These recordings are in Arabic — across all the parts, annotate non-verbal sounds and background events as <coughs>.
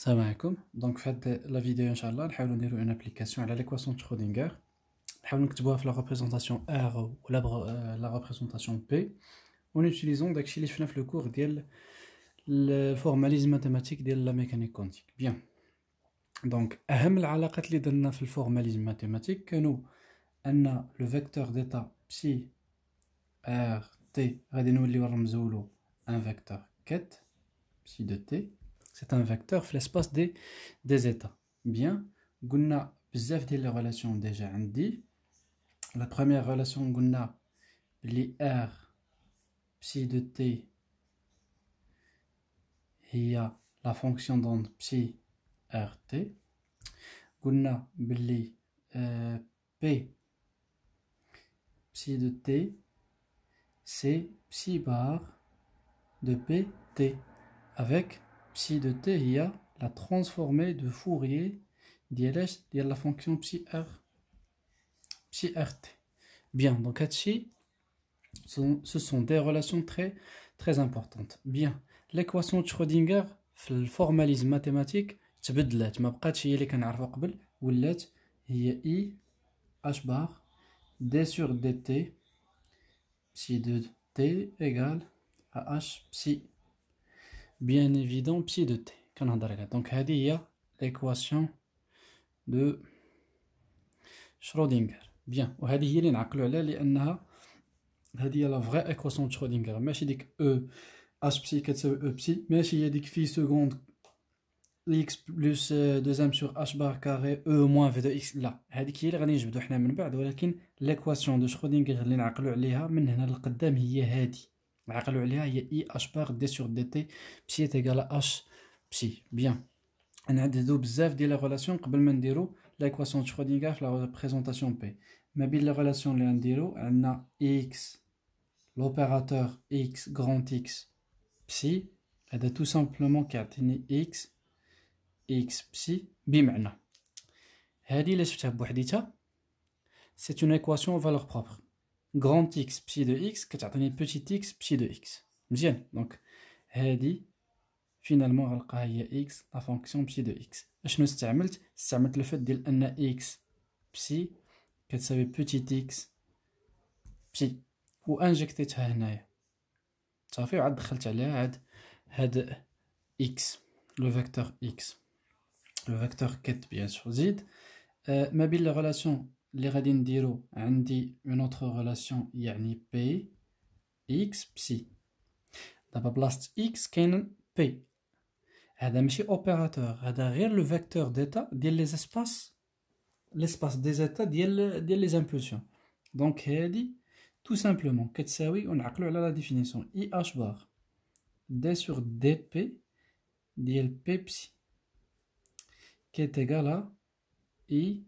Assalamu alaikum. Donc, faites la vidéo, Inch'Allah, nous allons une application à l'équation de Schrödinger. Nous allons la représentation R ou la, euh, représentation P en utilisant le cours le formalisme mathématique de la mécanique quantique. Bien. Donc, العلاقات اللي درنا في الفورماليزم ماتيماتيك كانوا ان le فيكتور ديتا بسي ار le غادي de نرمزولو un vecteur de c'est un vecteur flespace l'espace des des états. Bien, قلنا بزاف ديال لي ريلاسيون déjà La première relation قلنا بلي R psi de t a la fonction d'onde psi rt. قلنا euh, P psi de t c'est psi bar de pt avec psi de t a la transformée de Fourier ديال ديال la fonction psi r psi rt. Bien, donc هادشي ce sont des relations très très importantes. Bien, l'équation de Schrödinger le formalisme mathématique تبدلات ما بقاتش هي اللي كنعرفها قبل ولات هي i, h bar d sur dt psi de t égale à h psi bien évident pied de t. Donc, il l'équation de Schrödinger. Bien, هذه هي اللي نعقلوا عليها لانها هذه هي لا فغي ايكواسيون دو شرودينغر ماشي ديك او اش بسي كتساوي او بسي ماشي هي ديك في سكوند اكس بلس دوزام سور اش بار كاري او موان في دو اكس لا هذيك هي اللي غادي نجبدو حنا من بعد l'équation de il le lien par d sur dt psi est égal à h psi. Bien. On a des la relation, comme je l'équation de Schrodinger, la représentation p. Mais bien la relation nous x, l'opérateur x grand x psi, elle tout simplement 4, tenir x, x, psi, B. c'est une équation aux valeurs grand X psi de X, qui donné petit X psi de X. Bien, donc, dit finalement, X, la fonction psi de X. Je me suis dit, le fait de X psi, que ça petit X psi, ou injecter ça en Ça fait, on a fait X, le vecteur X. Le vecteur qui est bien sûr Z. Euh, mais la relation les dit là, dit une autre relation, il y a ni p x psi. D'abord, blast x k p. Elle a misé opérateur. Elle derrière le vecteur d'état, dit a les espaces, l'espace des états, elle a les impulsions. Donc elle dit tout simplement qu'est-ce qu'on a là la définition ih bar d sur dp p dit P, p psi qui est égal à i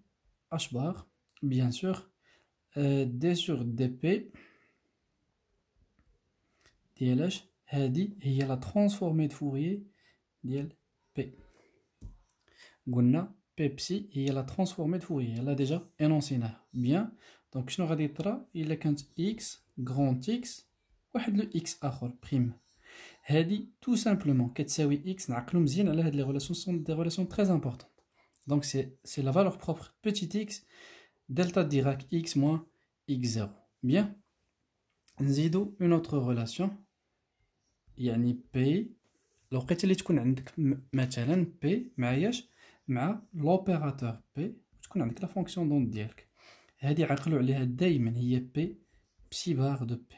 h bar bien sûr. Euh, D sur DP. DLH. Hadi. Et il a transformé de Fourier. DLP. Gunna. Pepsi. Et il a transformée de Fourier. Elle a déjà énoncé. Bien. Donc, je n'aurai pas Il a quand X. Grand X. Ou le X à prime. Hadi. Tout simplement. que oui X. les relations sont des relations très importantes. Donc, c'est la valeur propre. Petit X delta Dirac x moins x0. Bien. Nzido une autre relation. Yani P. L'oket li tkoun andek mathalan P. Maayash. Ma l'opérateur P. Tkoun andek la fonction dont diyalk. Hadi aqlu aliha daymen hiya P. Psi bar de P.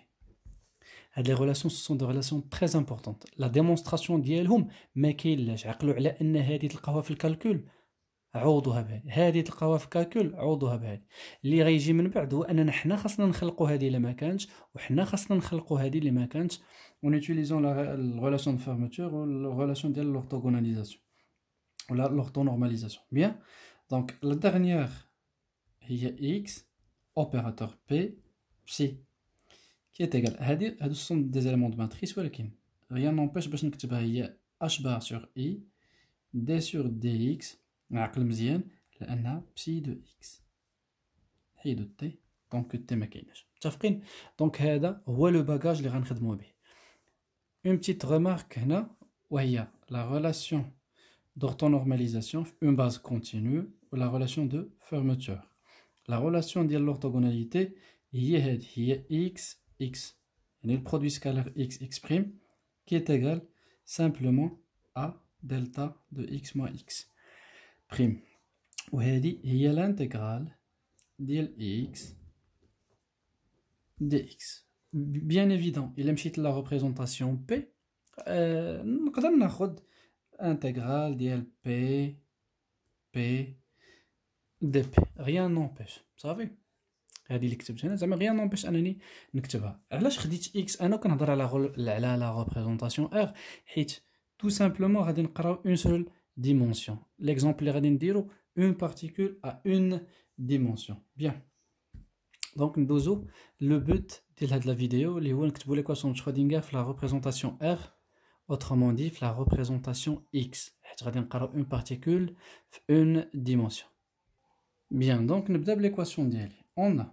Hadi les relations sont des relations très importantes. La démonstration diyalhum. Ma kaylash aqlu ala anna hadi tlqawa fil calcul. عوضوها بهذه هذه تلقاوها في كالكول عوضوها بهذه اللي غيجي من بعد هو اننا حنا خاصنا نخلقوا هذه اللي ما كانتش وحنا خاصنا نخلقوا هذه اللي ما كانتش اون لا ريلاسيون دو فيرماتور ريلاسيون ديال لورتوغوناليزاسيون ولا نورماليزاسيون بيان دونك لا ديرنيير هي اكس اوبيراتور بي سي كي تيغال هادي هادو سون دي زيلمون دو ماتريس ولكن ريان نمبيش باش نكتبها هي اش بار سور اي دي سور دي اكس de x. donc bagage Une petite remarque la relation d'orthonormalisation, une base continue, ou la relation de fermeture. La relation de l'orthogonalité est x, x. Il le produit scalaire x, x' qui est égal simplement à delta de x moins x où il dit il a l'intégrale x dx bien évident il aime la représentation p nous euh, qu'on a l'intégrale d'il p dp rien n'empêche ça a il dit l'exceptionnel rien n'empêche à x alors la représentation r tout simplement à une seule dimension. L'exemple une particule à une dimension. Bien. Donc, nous le but de la vidéo, les l'équation de Schrödinger, la représentation R, autrement dit, la représentation X. Une particule, une dimension. Bien, donc, nous avons l'équation On a.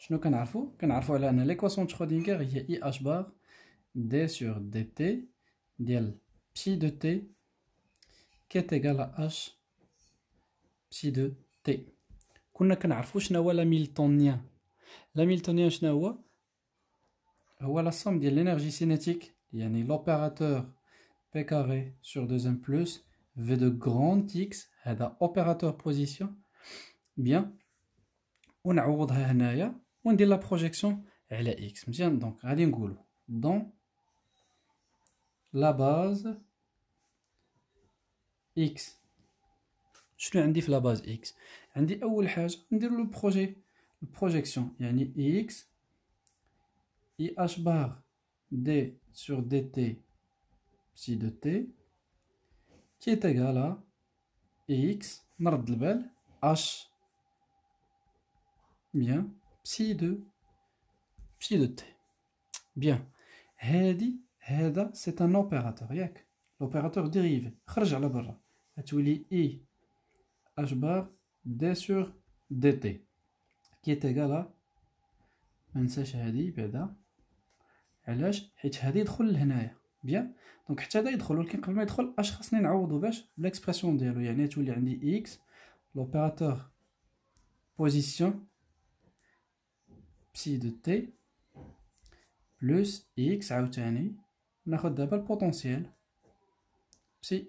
Je ne l'équation de Schrödinger, il y a IH bar, D sur dt, d'elle, psi de t qui est égal à h psi de t. Nous avons dit que la Miltonienne L'hamiltonien, c'est quoi C'est la somme de l'énergie cinétique. c'est à dire l'opérateur p carré sur 2m plus v de grand x, c'est l'opérateur position. Bien. On a ça on dit la projection elle est x. Donc, on va dire dans la base X. Je lui indique la base X. Je lui le projet, la projection. Il y a X, IH bar D sur DT, Psi de T, qui est égal à X, Mardelbel, H, bien, Psi de Psi de T. Bien. Hédi, Heda, c'est un opérateur. L'opérateur dérive. هتولي اي اش بار دي سور دي تي كي ما منساش هادي بعدا علاش حيت هادي يدخل لهنايا بيان دونك حتى هذا يدخل ولكن قبل ما يدخل اش خاصني نعوضو باش بليكسبرسيون ديالو يعني تولي عندي اكس لوبيراتور بوزيسيون بسي دو تي بلس اكس عاوتاني ناخد دابا البوتونسيال بسي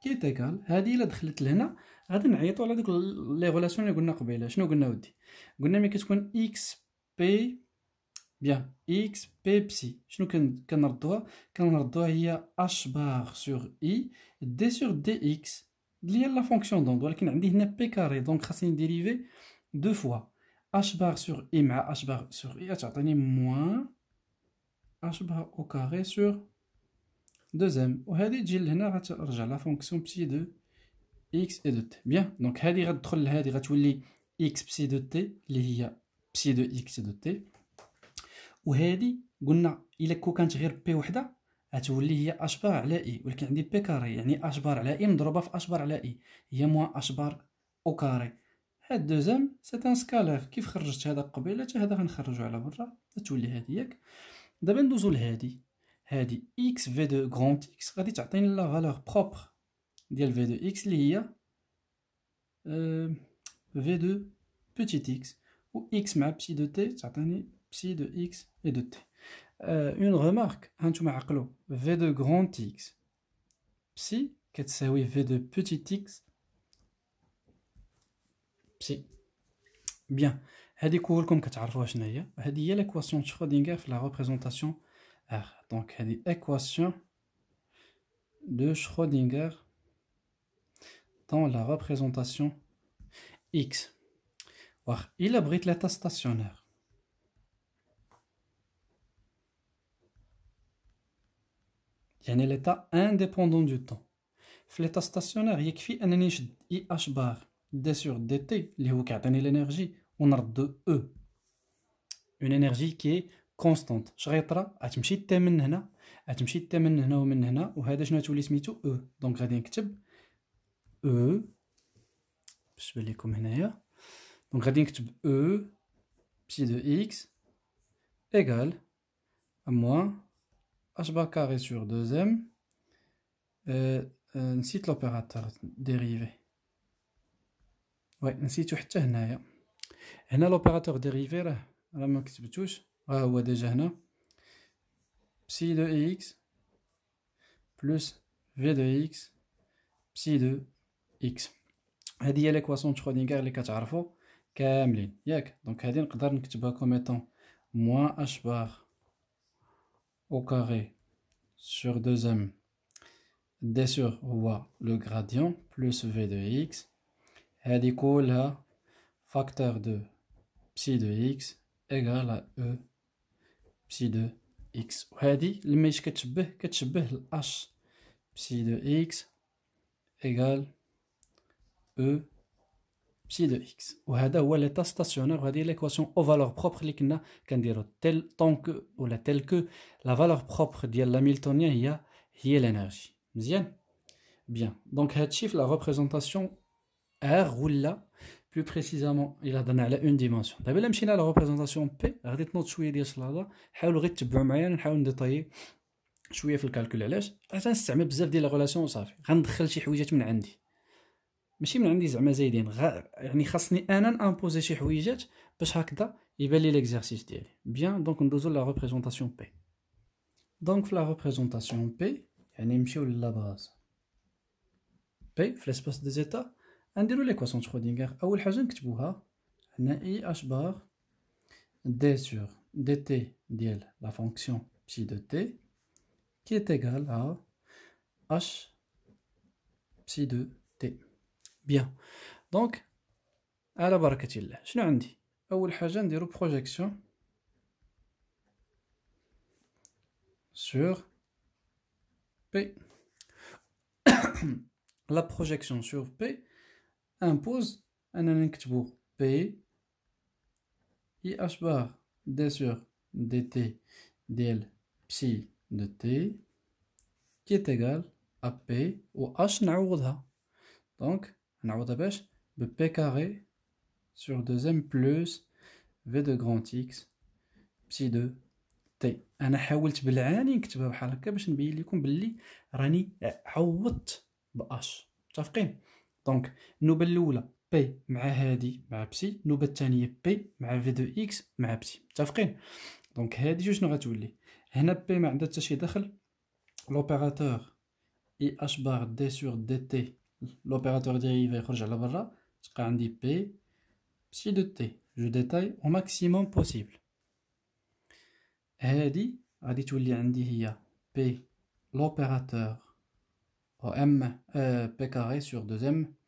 كي تيكال هذه الا دخلت لهنا غادي نعيطوا على دوك لي غولاسيون اللي قلنا قبيله شنو قلنا ودي قلنا ملي كتكون اكس بي بيان اكس بي بسي شنو كنردوها كنردوها هي اش بار سور اي دي سور دي اكس اللي هي لا فونكسيون دونك ولكن عندي هنا بي كاري دونك خاصني نديريفي دو فوا اش بار سور اي مع اش بار سور اي تعطيني موان اش بار او كاري سور دوزيام وهذه تجي لهنا غترجع لا فونكسيون بسي دو اكس اي دو تي بيان دونك هذه غتدخل لهذه غتولي اكس بسي دو تي اللي هي بسي دو اكس دو تي وهذه قلنا الا كو كانت غير بي وحده غتولي هي اش بار على اي ولكن عندي بي كاري يعني اش بار على اي مضروبه في اش بار على اي هي موان اش بار او كاري هاد دوزيام سي ان سكالير كيف خرجت هذا قبيله حتى هذا غنخرجو على برا تتولي هادي ياك دابا ندوزو لهادي dit x v de grand x غادي تعطيني لا valeur propre ديال v de x اللي euh, v de petit x ou x مع psi de t تعطيني psi de x et de t Un tout هانتوما عقلوا v de grand x psi كتساوي v de petit x psi Bien, هذه كولكم كتعرفوها شنو هي هذه هي لاكواسيون شرودينغر في donc, une équation de Schrödinger dans la représentation X. Il abrite l'état stationnaire. Il y a l'état indépendant du temps. l'état stationnaire il y a une énergie IH bar D sur DT qui l'énergie, l'énergie de E. Une énergie qui est كونستانت اش غتمشي تا من هنا غتمشي تا من هنا ومن هنا وهذا شنو تولي سميتو او دونك غادي نكتب او باش يبان ليكم هنايا دونك غادي نكتب او بسي دو اكس ايغال موان اش بار كاري سور 2 نسيت لوبيراتور ديريفي وي نسيتو حتى هنايا هنا لوبيراتور ديريفي راه راه ما كتبتوش w ah déjà non psi de x plus v de x psi de x. Hadil l'équation donc que tu moins h bar au carré sur 2 m d sur le gradient plus v de x. Hadi qu'on a facteur de psi de x égale à e Psi de x. On a dit le mèche que h. Psi de x égale E. Psi de x. ou a dit que l'état stationnaire, on a dit l'équation aux valeurs propres, les qu'on a, cest dire que, ou la telle que, la valeur propre, dit l'Hamiltonien, il y a, y est l'énergie. Bien. Donc, le chiffre, la représentation, r ou là. بلو بريسيزامون الا هضرنا على اون ديمونسيون دابا الا مشينا على ريبريزونطاسيون بي غادي تنوض شويه ديال الصلاله حاولوا غير تبعوا معايا نحاول نديطايي شويه في الكالكول علاش حيت نستعمل بزاف ديال ريلاسيون صافي غندخل شي حويجات من عندي ماشي من عندي زعما زايدين غ... يعني خاصني انا نامبوزي شي حويجات باش هكذا يبان لي ليكزارسيس ديالي بيان دونك ندوزو لا ريبريزونطاسيون بي دونك في لا ريبريزونطاسيون بي يعني نمشيو للا باز بي في لاسباس دي زيتا on dirait l'équation de Schrödinger. La première chose à écrire, i h bar D sur DT de la fonction psi de T qui est égale à H psi de T. Bien. Donc, à la barricade de Dieu. Qu'est-ce que j'ai Au première chose <coughs> c'est la projection sur P. La projection sur P امبوز اننا نكتبو بي اي اش بار دي سور دي تي ديال بسي دو تي كي تيغال ا بي و اش نعوضها دونك نعوضها باش ب بي كاري سور دوزيام بلوس في دو غران اكس بسي دو تي انا حاولت بالعاني نكتبها بحال هكا باش نبين لكم بلي راني عوضت باش متفقين دونك النوبه الاولى بي مع هادي مع بسي النوبه الثانيه بي مع في دو اكس مع بسي متفقين دونك هادي جوج شنو غتولي هنا بي ما عندها حتى شي دخل لوبيراتور اي اش بار دي سور دي تي لوبيراتور ديريفي يخرج على برا تبقى عندي بي بسي دو تي جو ديتاي او ماكسيموم بوسيبل هادي غادي تولي عندي هي بي لوبيراتور او ام بي كاري سور دوزيم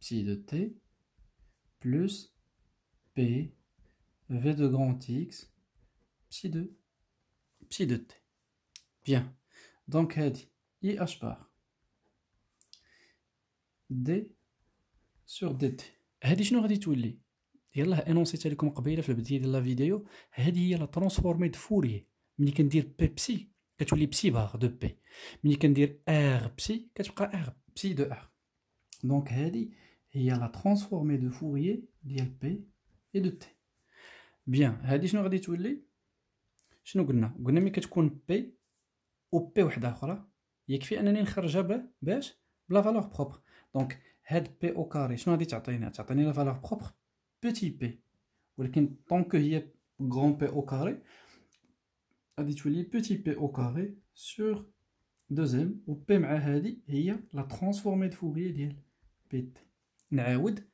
psi de t plus p v de grand x psi de, psi de t. Bien. Donc, dit i h bar d sur dt. T. شنو غادي تولي de la لكم قبيله في la ديال لا Fourier. هذه هي لا ترانسفورمي دو فوري ملي كندير psi كتولي بسي دو بي ملي كندير ار بسي كتبقى R Psi de R donc, il la transformée de Fourier, P et de T. Bien, il je P ou P il y a la valeur propre. Donc, P au carré, la valeur propre, petit P. tant que grand P au carré, petit P au carré sur deuxième, ou P il la transformée de Fourier بيت نعاود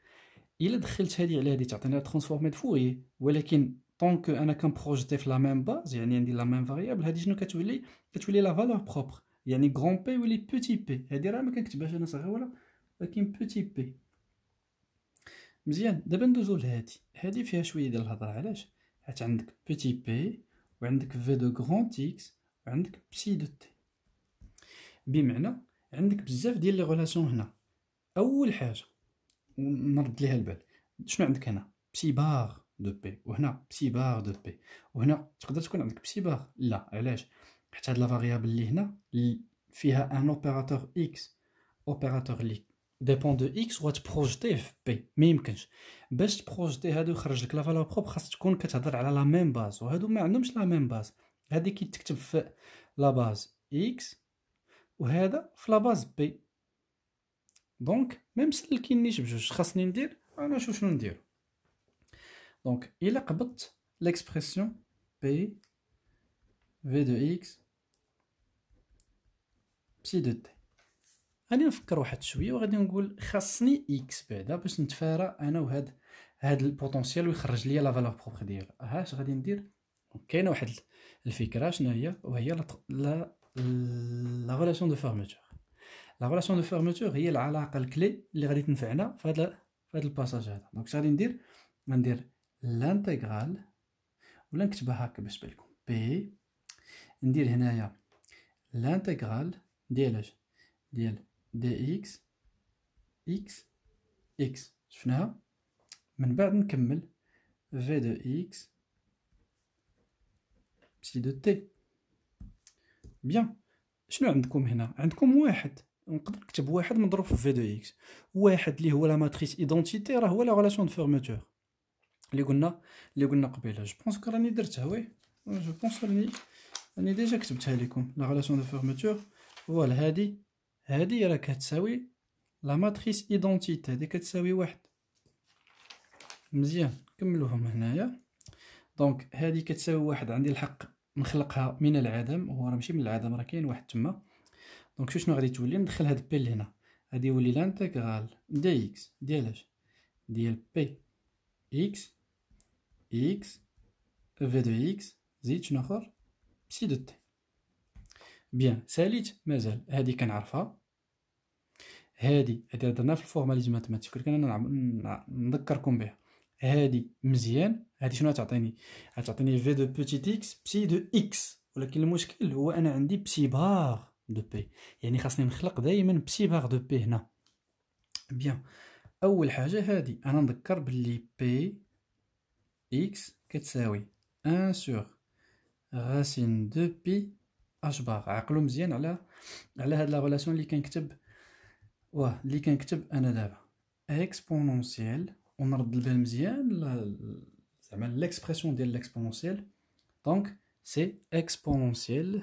الا دخلت هذه على هذه تعطيني ترانسفورمي فوري ولكن طونك انا بروجيتي في لا ميم باز يعني عندي لا ميم فاريابل هذه شنو كتولي كتولي لا فالور بروبر يعني غران بي ولي بوتي بي هذه راه ما كنكتبهاش انا صغير ولا ولكن بوتي بي مزيان دابا ندوزو لهادي هادي فيها شويه ديال الهضره علاش حيت عندك بوتي بي وعندك في دو غران تيكس وعندك بسي دو تي بمعنى عندك بزاف ديال لي غولاسيون هنا اول حاجه ونرد ليها البال شنو عندك هنا بسي باغ دو بي وهنا بسي باغ دو بي وهنا تقدر تكون عندك بسي باغ لا علاش حتى هاد لا فاريابل اللي هنا فيها ان اوبيراتور اكس اوبيراتور لي ديبون دو اكس بروجيتي في بي ما يمكنش باش تبروجيتي هادو يخرج لك لا فالور بروب خاص تكون كتهضر على لا ميم باز وهادو ما عندهمش لا ميم باز هادي كي تكتب في لا باز اكس وهذا في لا باز بي دونك ما مسلكينيش بجوج خاصني ندير انا نشوف شنو ندير دونك الا قبضت l'expression بي في دو اكس بسي دو تي غادي نفكر واحد شويه وغادي نقول خاصني اكس بعدا باش نتفارى انا وهاد هاد البوتونسيال ويخرج ليا لا فالور بروبر ها اش غادي ندير كاينه واحد الفكره شنو هي وهي لا لا ريلاسيون دو فورماتور لا ريلاسيون دو فيرمتور هي العلاقه الكلي اللي غادي تنفعنا في هذا في هذا الباساج هذا دونك اش غادي ندير غندير لانتيغرال ولا نكتبها هكا باش لكم بي ندير هنايا لانتيغرال ديال اش ديال دي اكس اكس اكس شفناها من بعد نكمل في دو اكس بسي دو تي بيان شنو عندكم هنا عندكم واحد نقدر نكتب واحد مضروب في في دو اكس واحد اللي هو لا ماتريس ايدونتيتي راه هو لا غولاسيون دو فيرمتور اللي قلنا اللي قلنا قبيله جو بونس راني درتها وي جو بونس راني راني ديجا كتبتها لكم لا غولاسيون دو فيرمتور فوالا هادي هادي راه كتساوي لا ماتريس ايدونتيتي هادي كتساوي واحد مزيان كملوهم هنايا دونك هادي كتساوي واحد عندي الحق نخلقها من العدم هو راه ماشي من العدم راه كاين واحد تما دونك شنو غادي تولي ندخل هاد بي لهنا غادي يولي لانتيغرال دي اكس ديال اش ديال بي اكس اكس في دو اكس زيد شنو اخر بسي دو تي بيان ساليت مازال هادي كنعرفها هادي هادي درنا في الفورماليزم ماتيماتيك ولكن انا نذكركم بها هادي مزيان هادي شنو تعطيني تعطيني في دو بوتيت اكس بسي دو اكس ولكن المشكل هو انا عندي بسي بار دو بي يعني خاصني نخلق دائما بسي باغ دو بي هنا بيان اول حاجه هادي انا نذكر باللي بي اكس كتساوي 1 سور غاسين دو بي اش باغ عقلو مزيان على على هاد لا ريلاسيون اللي كنكتب واه اللي كنكتب انا دابا اكسبونونسييل ونرد البال مزيان زعما ليكسبرسيون ديال ليكسبونونسييل دونك سي اكسبونونسييل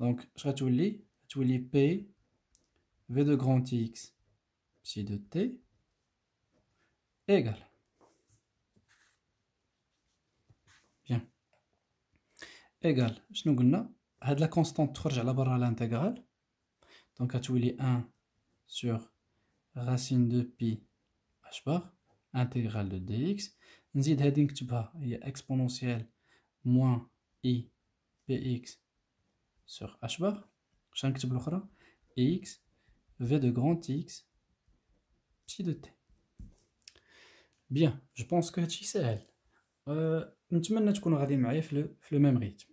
Donc, je vais P, V de grand X, psi de T, égale. Bien. Égale, je nous gagne, à la constante 3, j'ai la barre à l'intégrale. Donc, je vais 1 sur racine de pi h bar, intégrale de dx. Nous avons dit que exponentielle moins i px sur h bar باش نكتب الاخرى x v de grand x petit de t bien je pense que هادشي ساهل نتمنى تكونوا غادي معايا في لو ميم ريتم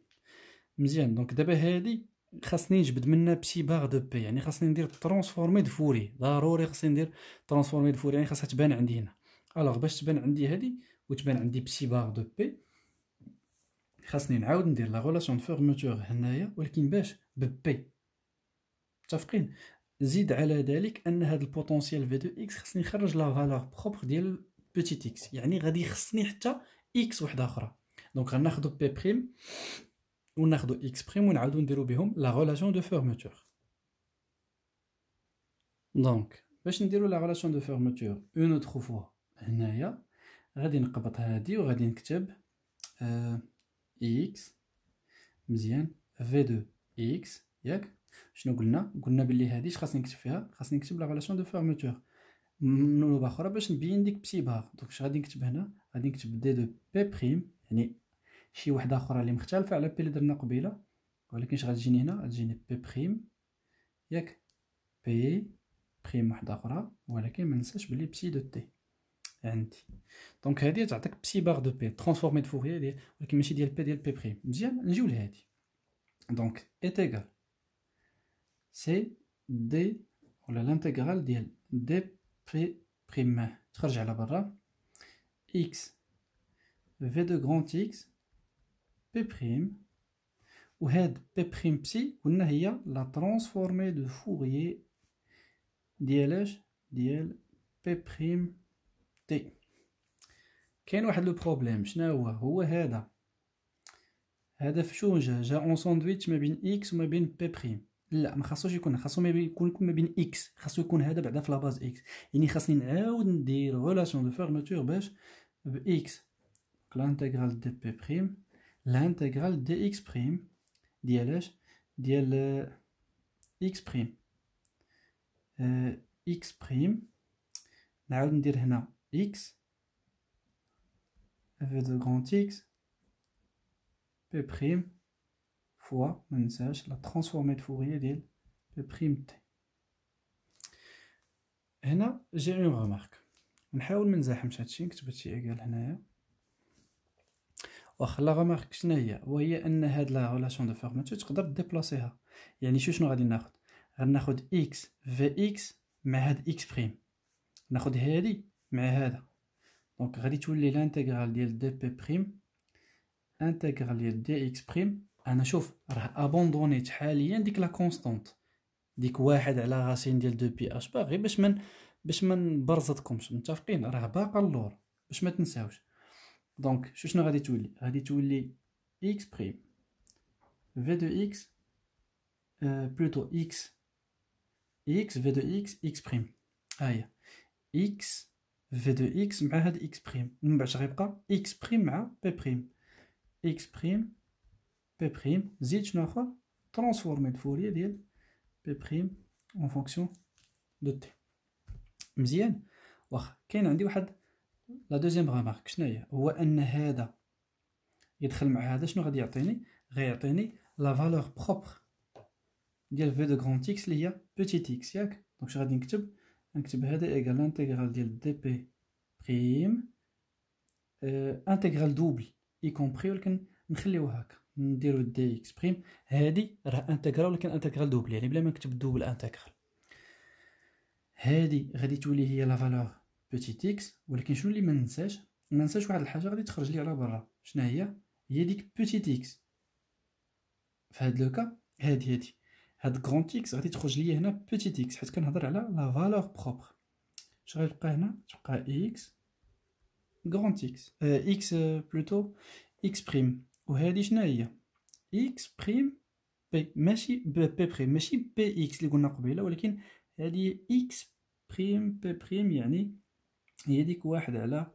مزيان دونك دابا هادي خاصني نجبد منها بسي باغ دو بي يعني خاصني ندير ترانسفورمي دو فوري ضروري خاصني ندير ترانسفورمي دو فوري يعني خاصها تبان عندي هنا الوغ باش تبان عندي هادي وتبان عندي بسي باغ دو بي خاصني نعاود ندير لا غولاسيون دو هنايا ولكن باش ببي متفقين زيد على ذلك ان هذا البوتونسيال في دو اكس خاصني نخرج لا فالور بروبر ديال بوتيت اكس يعني غادي يخصني حتى اكس وحده اخرى دونك غناخذو بي بريم وناخذو اكس بريم ونعاودو نديرو بهم لا غولاسيون دو فورموتور دونك باش نديرو لا غولاسيون دو فورموتور اون اوتر فوا هنايا غادي نقبط هادي وغادي نكتب آه x مزيان في دو x ياك شنو قلنا قلنا بلي هذه خاصني نكتب فيها خاصني نكتب لا ريلاسيون دو فيرموتور نوبه اخرى باش نبين ديك بسي بار دونك اش غادي نكتب هنا غادي نكتب دي دو بي بريم يعني شي وحده اخرى اللي مختلفه على بي اللي درنا قبيله ولكن اش غتجيني هنا غتجيني بي بريم ياك بي بريم وحده اخرى ولكن ما ننساش بلي بسي دو تي Donc, elle dit psi bar de p transformée de Fourier, qui me p de p prime. Donc, est égal c'est l'intégrale de de p prime x v de grand x p prime ou p prime psi, on a la transformée de Fourier de dl, p prime تي طيب. كاين واحد لو بروبليم شنو هو هو هذا هذا في شو جا جا اون ساندويتش ما بين اكس وما بين بي بريم لا ما خاصوش يكون خاصو ما يكون ما بين اكس خاصو يكون هذا بعدا في لاباز اكس يعني خاصني نعاود ندير ريلاسيون دو فيرماتور باش باكس لانتيغرال دي بي بريم لانتيغرال دي اكس بريم ديال اش ديال اكس بريم آه، اكس بريم نعاود ندير هنا x, f de grand x, p' fois, ما ننساش لا ترانسفورمي فورية ديال بي تي هنا جي اون غومارك نحاول منزاحمش هادشي نكتب هادشي ايكال هنايا واخا لا غومارك شنو هي وهي ان هاد لا ريلاسيون دو فورماتور تقدر ديبلاسيها يعني شو شنو غادي ناخد غناخد اكس في اكس مع هاد اكس بريم ناخد هادي مع هذا دونك غادي تولي لانتيغرال ديال دي بي بريم انتيغرال ديال دي اكس بريم انا شوف راه ابوندونيت حاليا ديك لا كونستانت ديك واحد على غاسين ديال دو بي اش باغي باش من باش ما نبرزتكمش متفقين راه باقا اللور باش ما تنساوش دونك شو شنو غادي تولي غادي تولي اكس بريم في دو اكس بلوتو اكس اكس في دو اكس اكس بريم ها هي اكس في دو اكس مع هاد اكس بريم ومن بعد غيبقى اكس بريم مع بي بريم اكس بريم بي بريم زيد شنو اخر ترانسفورمي الفوريه ديال بي بريم اون فونكسيون دو تي مزيان واخا كاين عندي واحد لا دوزيام غامارك شناهي هو ان هذا يدخل مع هذا شنو غادي يعطيني غيعطيني لا فالور بروبر ديال في دو غران اكس اللي هي بوتيت اكس ياك دونك غادي نكتب نكتب هذا ايكال انتغرال ديال دي بي بريم اه انتغرال دوبل اي كومبري ولكن نخليوه هكا نديرو دي اكس بريم هادي راه انتغرال ولكن انتغرال دوبل يعني بلا ما نكتب دوبل انتغرال هادي غادي تولي هي لا فالور بوتيت اكس ولكن شنو اللي ما ننساش ما ننساش واحد الحاجه غادي تخرج لي على برا شنو هي هي ديك بوتيت اكس في هاد لوكا هادي هادي هاد كغون اكس غادي تخرج ليا هنا بوتيت اكس حيت كنهضر على لا فالور بروبر اش غيبقى هنا تبقى اكس كغون اكس اكس بلوتو اكس بريم وهادي شنو هي اكس بريم بي ماشي بي بريم ماشي بي اكس اللي قلنا قبيله ولكن هادي اكس بريم بي بريم يعني هي ديك واحد على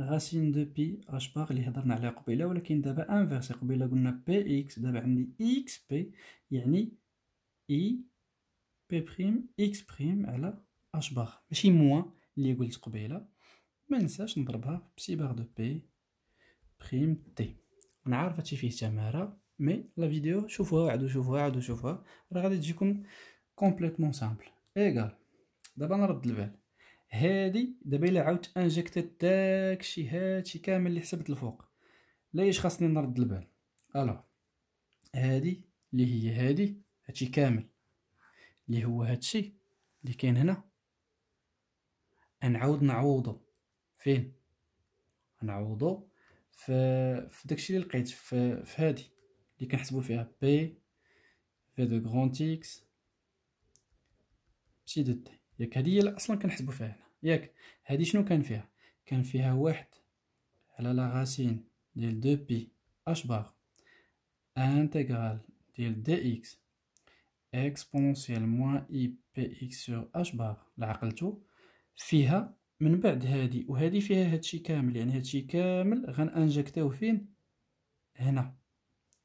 غاسين دو بي اش باغ اللي هضرنا عليها قبيله ولكن دابا انفيرسي قبيله قلنا بي اكس دابا عندي اكس بي يعني اي بي بريم اكس بريم على اش بار ماشي موان اللي قلت قبيله ما ننساش نضربها بسي بار دو بي بريم تي انا عارف هادشي فيه تماره مي لا فيديو شوفوها عادو شوفوها عادو شوفوها راه غادي تجيكم كومبليتمون سامبل ايغال دابا نرد البال هادي دابا الا عاودت انجكتت داكشي هادشي كامل اللي حسبت الفوق لا خاصني نرد البال الو هادي اللي هي هادي هادشي كامل اللي هو هادشي اللي كاين هنا نعاود نعوضو فين نعوضو في في داكشي اللي لقيت في في هادي اللي كنحسبو فيها بي في دو غران اكس بسي دو تي ياك هادي هي اصلا كنحسبو فيها هنا ياك هادي شنو كان فيها كان فيها واحد على لا غاسين ديال دو بي اش بار انتغرال ديال دي اكس اكسبونونسيال موان اي بي اكس سور اش بار لعقلتو فيها من بعد هادي وهادي فيها هادشي كامل يعني هادشي كامل غنانجكتاو فين هنا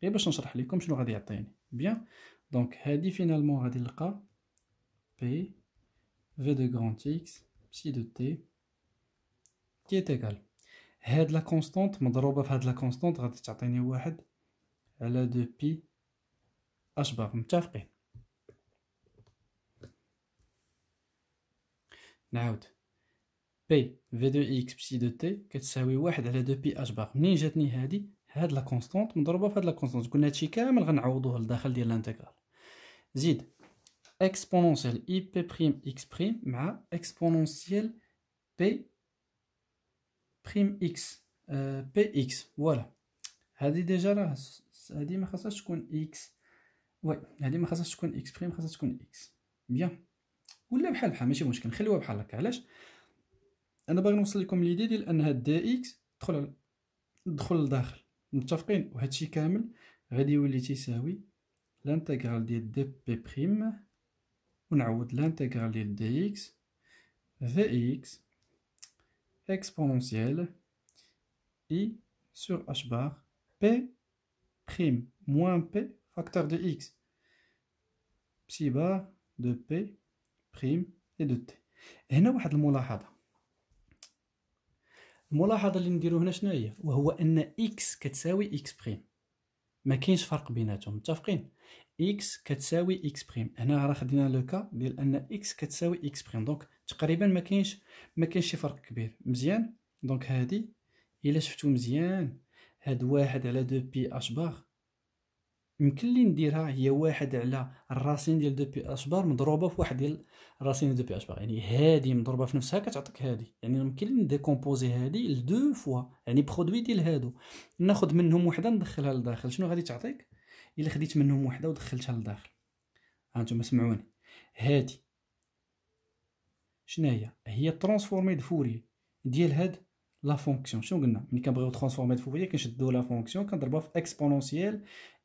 غير باش نشرح لكم شنو غادي يعطيني بيان دونك هادي فينالمون غادي نلقى بي في دو غران اكس بسي دو تي كي تيكال هاد لا كونستانت مضروبه في هاد لا كونستانت غادي تعطيني واحد على دو بي اش بار متفقين نعاود بي في دو اكس بسي دو تي كتساوي واحد على دو بي اش باغ منين جاتني هادي هاد لا كونستونط مضروبه هاد لا كونستونط قلنا هادشي كامل غنعوضوه لداخل ديال الانتيغرال زيد اكسبونونسيال اي بي بريم اكس بريم مع اكسبونونسيال بي بريم اكس بي اكس فوالا هادي ديجا راه هادي ما خاصهاش تكون اكس وي هادي ما خاصهاش تكون اكس بريم خاصها تكون اكس بيان ولا بحال بحال ماشي مشكل نخليوها بحال هكا علاش انا باغي نوصل لكم ليدي ديال ان هاد دي اكس دخل دخل لداخل متفقين وهادشي كامل غادي يولي تساوي لانتيغرال ديال دي بي بريم ونعوض لانتيغرال ديال دي اكس في اكس اكسبونونسييل اي سور اش بار بي بريم موان بي فاكتور دو اكس بسي بار دو بي بريم اي دو تي هنا واحد الملاحظه الملاحظه اللي نديرو هنا شنو هي وهو ان اكس كتساوي اكس بريم ما كاينش فرق بيناتهم متفقين اكس كتساوي اكس بريم هنا راه خدينا لو كا ديال ان اكس كتساوي اكس بريم دونك تقريبا ما كاينش ما كاينش شي فرق كبير مزيان دونك هادي الا شفتو مزيان هاد واحد على دو بي اش بار يمكن لي نديرها هي واحد على الراسين ديال دو بي اش بار مضروبه في واحد ديال الراسين ديال دو بي اش بار يعني هادي مضروبه في نفسها كتعطيك هادي يعني يمكن لي نديكومبوزي هادي لدو فوا يعني برودوي ديال هادو ناخذ منهم وحده ندخلها لداخل شنو غادي تعطيك الا خديت منهم وحده ودخلتها لداخل ها نتوما سمعوني هادي شنو هي هي ترانسفورمي دو فوري ديال هاد لا فونكسيون شنو قلنا ملي كنبغيو ترانسفورمي دو فوري كنشدو لا فونكسيون كنضربها في اكسبونونسييل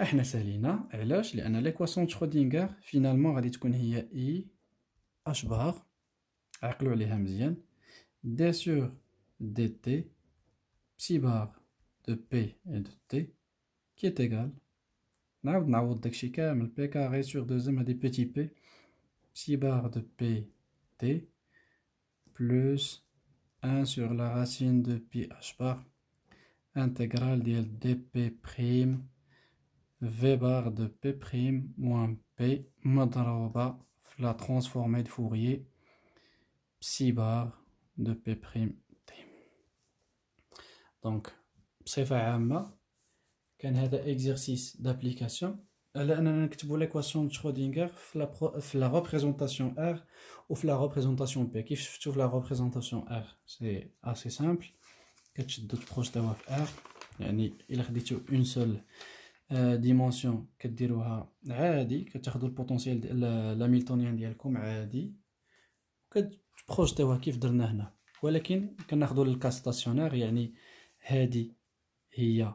Et là, je l'équation de Schrödinger, finalement, on a dit a i h bar avec le Hamzienzien. d sur dt psi bar de p et de t qui est égal à p carré sur 2m petit p psi bar de p t plus 1 sur la racine de pi h bar integral de dp prime v bar de p prime moins p dans la transformée de Fourier psi bar de p prime donc c'est un exercice d'application. on l'équation de Schrödinger, la représentation r ou la représentation p. Qui trouve la représentation r C'est assez simple. Quelque a de de r. Il une seule. ديمونسيون آه، كديروها عادي كتاخذوا البوتونسيال ديال لاميلتونيان ديالكم عادي كتبروجيتيوها كيف درنا هنا ولكن كناخذوا الكاستاسيونير ستاسيونير يعني هادي هي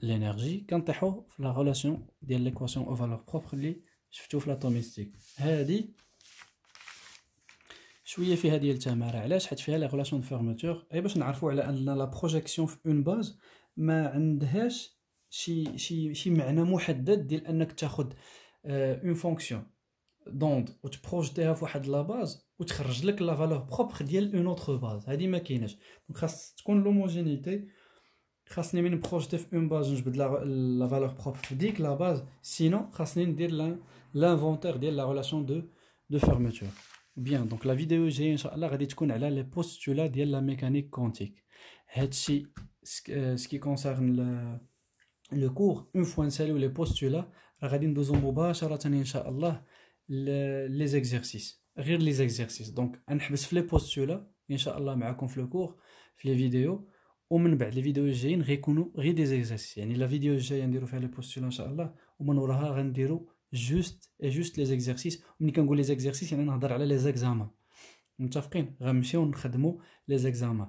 لينيرجي كنطيحو في لا ريلاسيون ديال ليكواسيون او فالور بروبر اللي شفتو في لاتوميستيك هادي شويه فيها ديال التماره علاش حيت فيها لا ريلاسيون دو فيرموتور غير باش نعرفو على ان لا بروجيكسيون في اون باز ما عندهاش شي شي شي معنى محدد ديال انك تاخذ اون فونكسيون دوند وتبروجيتيها فواحد لا باز وتخرج لك لا فالور بروبر ديال اون اوتر باز هذه ما كايناش دونك خاص تكون لوموجينيتي خاصني من بروجيتي في اون باز نجبد لا فالور بروبر في ديك لا باز سينو خاصني ندير لانفونتير ديال لا ريلاسيون دو دو فيرمتور بيان دونك لا فيديو جاي ان شاء الله غادي تكون على لي بوستولا ديال لا ميكانيك كونتيك هادشي آه، سكي كونسيرن لو كور اون فوا نساليو لي بوستولا راه غادي ندوزو مباشره ان شاء الله لي زيكزيرسيس غير لي زيكزيرسيس دونك غنحبس في لي بوستولا ان شاء الله معكم في لو كور في لي فيديو ومن بعد لي فيديو الجايين غيكونوا غير دي زيكزيرسيس يعني لا فيديو الجايه نديرو فيها لي بوستولا ان شاء الله ومن وراها غنديرو جوست اي جوست لي زيكزيرسيس ملي كنقول لي زيكزيرسيس يعني نهضر على لي زيكزامان متفقين غنمشيو نخدمو لي زيكزامان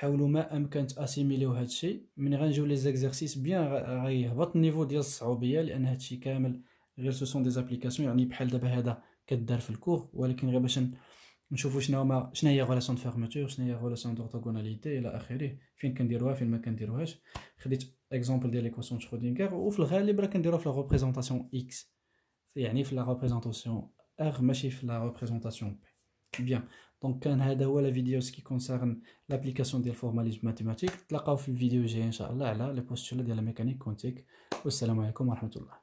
حاولوا ما امكن تاسيميليو هادشي من غنجيو لي زيكزارسيس بيان غيهبط النيفو ديال الصعوبيه لان هادشي كامل غير سو سون دي زابليكاسيون يعني بحال دابا هذا كدار في الكور ولكن غير باش نشوفوا شنو هما شنو هي غولاسيون فيرماتور شنو هي غولاسيون دورتوغوناليتي الى اخره فين كنديروها فين ما كنديروهاش خديت اكزومبل ديال ليكواسيون شرودينغر وفي الغالب راه كنديروها في لا ريبريزونطاسيون اكس يعني في لا ريبريزونطاسيون ار ماشي في لا ريبريزونطاسيون بي بيان دونك كان هذا هو لا فيديو سكي كونسيرن لابليكاسيون ديال فورماليزم ماتيماتيك تلاقاو في الفيديو الجاي ان شاء الله على لي بوستولا ديال الميكانيك كونتيك والسلام عليكم ورحمه الله